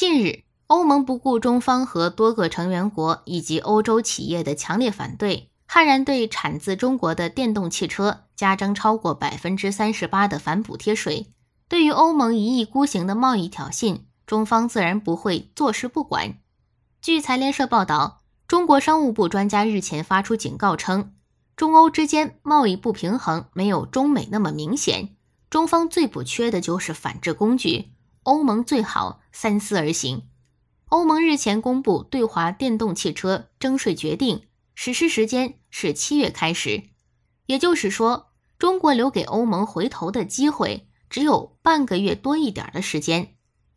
近日，欧盟不顾中方和多个成员国以及欧洲企业的强烈反对，悍然对产自中国的电动汽车加征超过百分之三十八的反补贴税。对于欧盟一意孤行的贸易挑衅，中方自然不会坐视不管。据财联社报道，中国商务部专家日前发出警告称，中欧之间贸易不平衡没有中美那么明显，中方最不缺的就是反制工具。欧盟最好三思而行。欧盟日前公布对华电动汽车征税决定，实施时间是七月开始。也就是说，中国留给欧盟回头的机会只有半个月多一点的时间。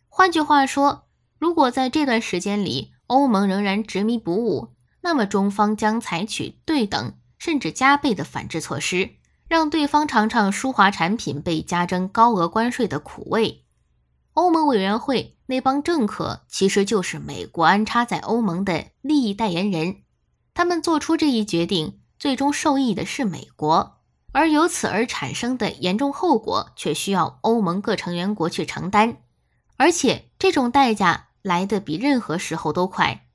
换句话说，如果在这段时间里，欧盟仍然执迷不悟，那么中方将采取对等甚至加倍的反制措施，让对方尝尝舒华产品被加征高额关税的苦味。欧盟委员会那帮政客其实就是美国安插在欧盟的利益代言人，他们做出这一决定，最终受益的是美国，而由此而产生的严重后果却需要欧盟各成员国去承担，而且这种代价来得比任何时候都快。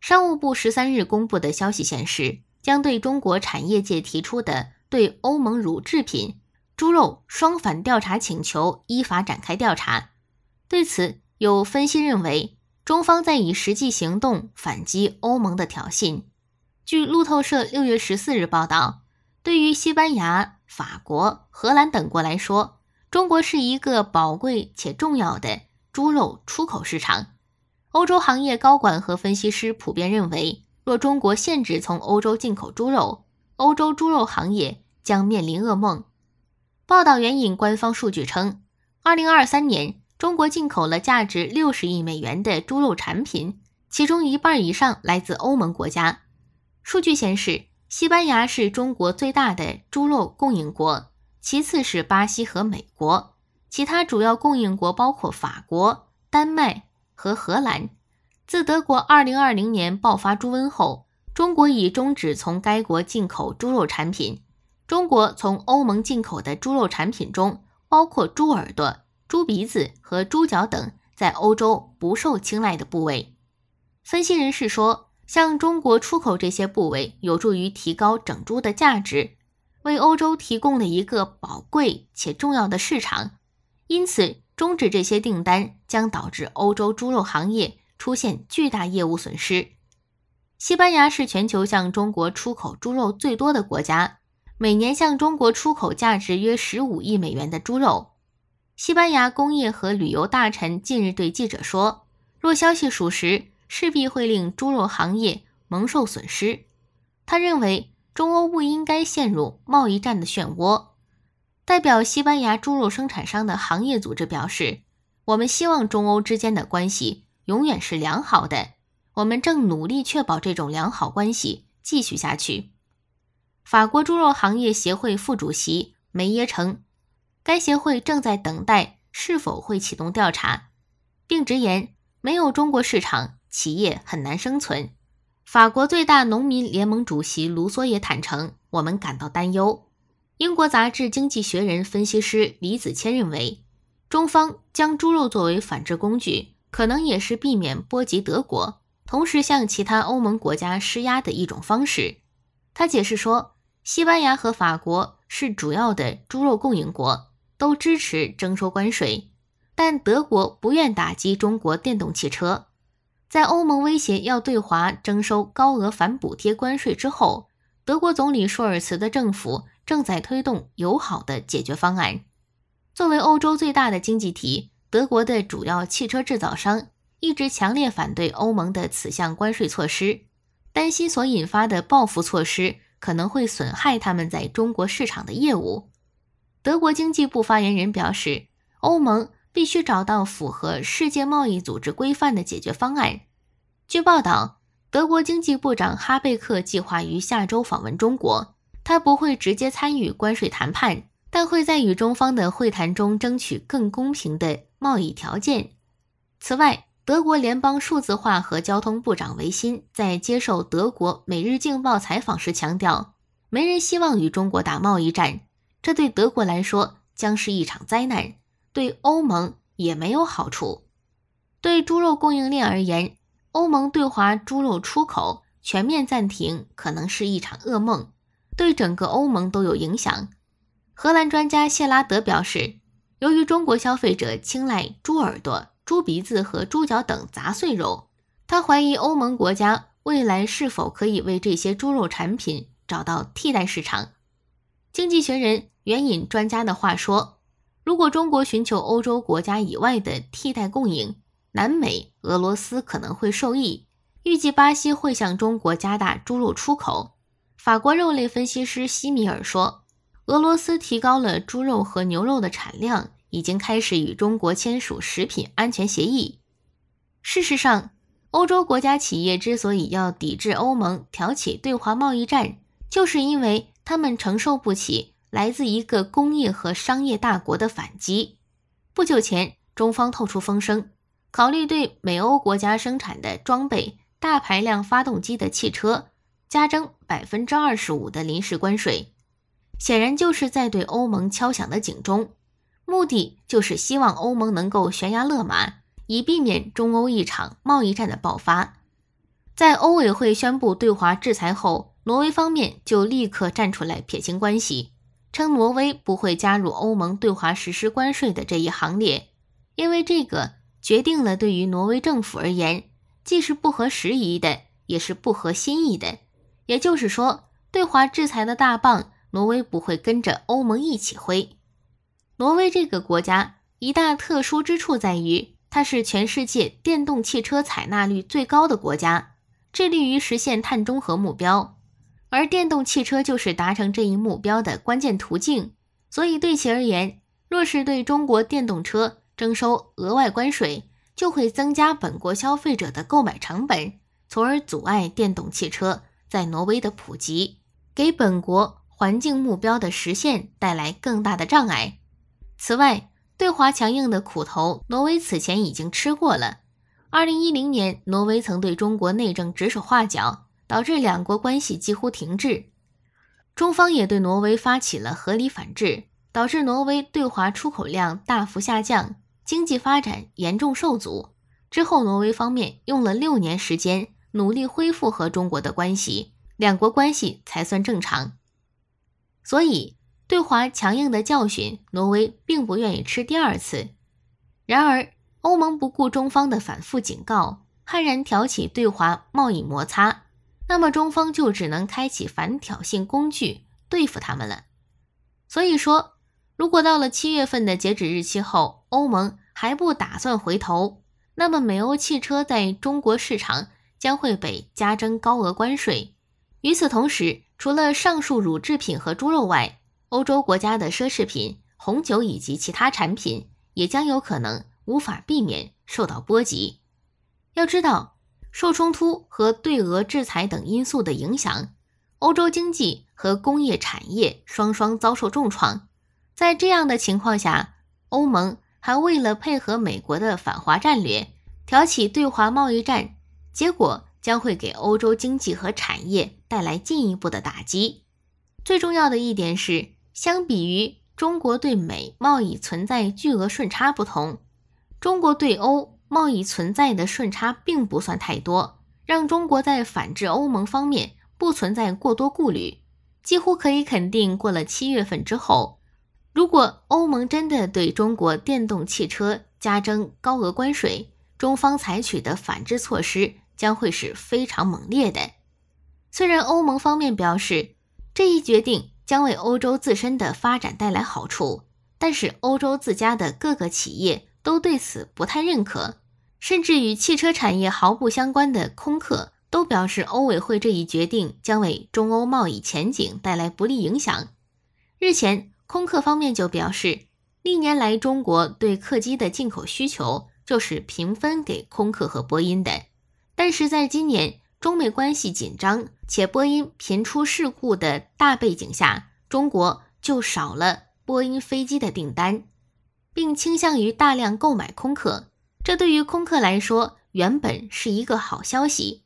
商务部十三日公布的消息显示，将对中国产业界提出的对欧盟乳制品、猪肉双反调查请求依法展开调查。对此，有分析认为，中方在以实际行动反击欧盟的挑衅。据路透社六月十四日报道，对于西班牙、法国、荷兰等国来说，中国是一个宝贵且重要的猪肉出口市场。欧洲行业高管和分析师普遍认为，若中国限制从欧洲进口猪肉，欧洲猪肉行业将面临噩梦。报道援引官方数据称，二零二三年。中国进口了价值六十亿美元的猪肉产品，其中一半以上来自欧盟国家。数据显示，西班牙是中国最大的猪肉供应国，其次是巴西和美国。其他主要供应国包括法国、丹麦和荷兰。自德国二零二零年爆发猪瘟后，中国已终止从该国进口猪肉产品。中国从欧盟进口的猪肉产品中包括猪耳朵。猪鼻子和猪脚等在欧洲不受青睐的部位，分析人士说，向中国出口这些部位有助于提高整猪的价值，为欧洲提供了一个宝贵且重要的市场。因此，终止这些订单将导致欧洲猪肉行业出现巨大业务损失。西班牙是全球向中国出口猪肉最多的国家，每年向中国出口价值约十五亿美元的猪肉。西班牙工业和旅游大臣近日对记者说：“若消息属实，势必会令猪肉行业蒙受损失。”他认为，中欧不应该陷入贸易战的漩涡。代表西班牙猪肉生产商的行业组织表示：“我们希望中欧之间的关系永远是良好的，我们正努力确保这种良好关系继续下去。”法国猪肉行业协会副主席梅耶称。该协会正在等待是否会启动调查，并直言没有中国市场，企业很难生存。法国最大农民联盟主席卢梭也坦诚，我们感到担忧。英国杂志《经济学人》分析师李子谦认为，中方将猪肉作为反制工具，可能也是避免波及德国，同时向其他欧盟国家施压的一种方式。他解释说，西班牙和法国是主要的猪肉供应国。都支持征收关税，但德国不愿打击中国电动汽车。在欧盟威胁要对华征收高额反补贴关税之后，德国总理舒尔茨的政府正在推动友好的解决方案。作为欧洲最大的经济体，德国的主要汽车制造商一直强烈反对欧盟的此项关税措施，担心所引发的报复措施可能会损害他们在中国市场的业务。德国经济部发言人表示，欧盟必须找到符合世界贸易组织规范的解决方案。据报道，德国经济部长哈贝克计划于下周访问中国，他不会直接参与关税谈判，但会在与中方的会谈中争取更公平的贸易条件。此外，德国联邦数字化和交通部长维辛在接受德国《每日镜报》采访时强调，没人希望与中国打贸易战。这对德国来说将是一场灾难，对欧盟也没有好处。对猪肉供应链而言，欧盟对华猪肉出口全面暂停可能是一场噩梦，对整个欧盟都有影响。荷兰专家谢拉德表示，由于中国消费者青睐猪耳朵、猪鼻子和猪脚等杂碎肉，他怀疑欧盟国家未来是否可以为这些猪肉产品找到替代市场。《经济学人》援引专家的话说，如果中国寻求欧洲国家以外的替代供应，南美、俄罗斯可能会受益。预计巴西会向中国加大猪肉出口。法国肉类分析师西米尔说，俄罗斯提高了猪肉和牛肉的产量，已经开始与中国签署食品安全协议。事实上，欧洲国家企业之所以要抵制欧盟、挑起对华贸易战，就是因为。他们承受不起来自一个工业和商业大国的反击。不久前，中方透出风声，考虑对美欧国家生产的装备大排量发动机的汽车加征百分之二十五的临时关税，显然就是在对欧盟敲响的警钟，目的就是希望欧盟能够悬崖勒马，以避免中欧一场贸易战的爆发。在欧委会宣布对华制裁后。挪威方面就立刻站出来撇清关系，称挪威不会加入欧盟对华实施关税的这一行列，因为这个决定了对于挪威政府而言，既是不合时宜的，也是不合心意的。也就是说，对华制裁的大棒，挪威不会跟着欧盟一起挥。挪威这个国家一大特殊之处在于，它是全世界电动汽车采纳率最高的国家，致力于实现碳中和目标。而电动汽车就是达成这一目标的关键途径，所以对其而言，若是对中国电动车征收额外关税，就会增加本国消费者的购买成本，从而阻碍电动汽车在挪威的普及，给本国环境目标的实现带来更大的障碍。此外，对华强硬的苦头，挪威此前已经吃过了。二零一零年，挪威曾对中国内政指手画脚。导致两国关系几乎停滞，中方也对挪威发起了合理反制，导致挪威对华出口量大幅下降，经济发展严重受阻。之后，挪威方面用了六年时间努力恢复和中国的关系，两国关系才算正常。所以，对华强硬的教训，挪威并不愿意吃第二次。然而，欧盟不顾中方的反复警告，悍然挑起对华贸易摩擦。那么中方就只能开启反挑衅工具对付他们了。所以说，如果到了七月份的截止日期后，欧盟还不打算回头，那么美欧汽车在中国市场将会被加征高额关税。与此同时，除了上述乳制品和猪肉外，欧洲国家的奢侈品、红酒以及其他产品也将有可能无法避免受到波及。要知道。受冲突和对俄制裁等因素的影响，欧洲经济和工业产业双双遭受重创。在这样的情况下，欧盟还为了配合美国的反华战略，挑起对华贸易战，结果将会给欧洲经济和产业带来进一步的打击。最重要的一点是，相比于中国对美贸易存在巨额顺差，不同，中国对欧。贸易存在的顺差并不算太多，让中国在反制欧盟方面不存在过多顾虑。几乎可以肯定，过了七月份之后，如果欧盟真的对中国电动汽车加征高额关税，中方采取的反制措施将会是非常猛烈的。虽然欧盟方面表示这一决定将为欧洲自身的发展带来好处，但是欧洲自家的各个企业都对此不太认可。甚至与汽车产业毫不相关的空客都表示，欧委会这一决定将为中欧贸易前景带来不利影响。日前，空客方面就表示，历年来中国对客机的进口需求就是平分给空客和波音的。但是在今年中美关系紧张且波音频出事故的大背景下，中国就少了波音飞机的订单，并倾向于大量购买空客。这对于空客来说原本是一个好消息，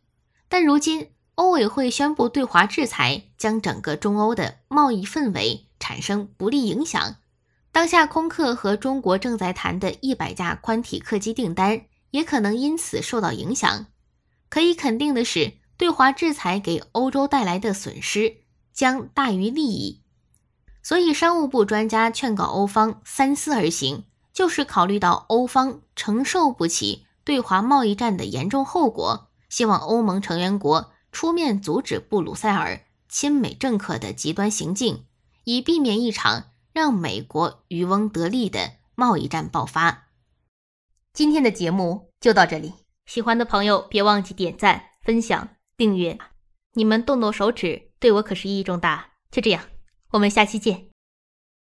但如今欧委会宣布对华制裁，将整个中欧的贸易氛围产生不利影响。当下空客和中国正在谈的一百架宽体客机订单，也可能因此受到影响。可以肯定的是，对华制裁给欧洲带来的损失将大于利益，所以商务部专家劝告欧方三思而行。就是考虑到欧方承受不起对华贸易战的严重后果，希望欧盟成员国出面阻止布鲁塞尔亲美政客的极端行径，以避免一场让美国渔翁得利的贸易战爆发。今天的节目就到这里，喜欢的朋友别忘记点赞、分享、订阅，你们动动手指对我可是意义重大。就这样，我们下期见。